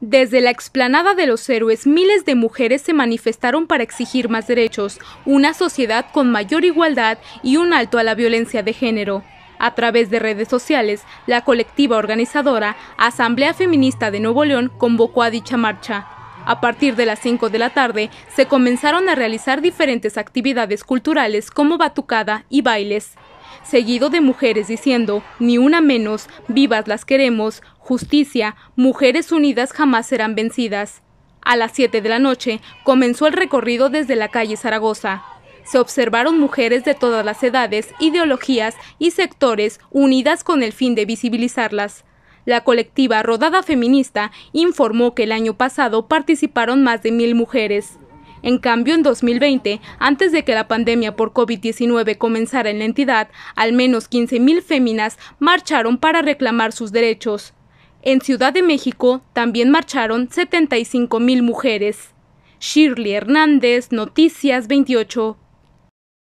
Desde la explanada de los héroes, miles de mujeres se manifestaron para exigir más derechos, una sociedad con mayor igualdad y un alto a la violencia de género. A través de redes sociales, la colectiva organizadora Asamblea Feminista de Nuevo León convocó a dicha marcha. A partir de las 5 de la tarde, se comenzaron a realizar diferentes actividades culturales como batucada y bailes seguido de mujeres diciendo, ni una menos, vivas las queremos, justicia, mujeres unidas jamás serán vencidas. A las 7 de la noche comenzó el recorrido desde la calle Zaragoza. Se observaron mujeres de todas las edades, ideologías y sectores unidas con el fin de visibilizarlas. La colectiva Rodada Feminista informó que el año pasado participaron más de mil mujeres. En cambio, en 2020, antes de que la pandemia por COVID-19 comenzara en la entidad, al menos 15.000 féminas marcharon para reclamar sus derechos. En Ciudad de México también marcharon 75.000 mujeres. Shirley Hernández, Noticias 28.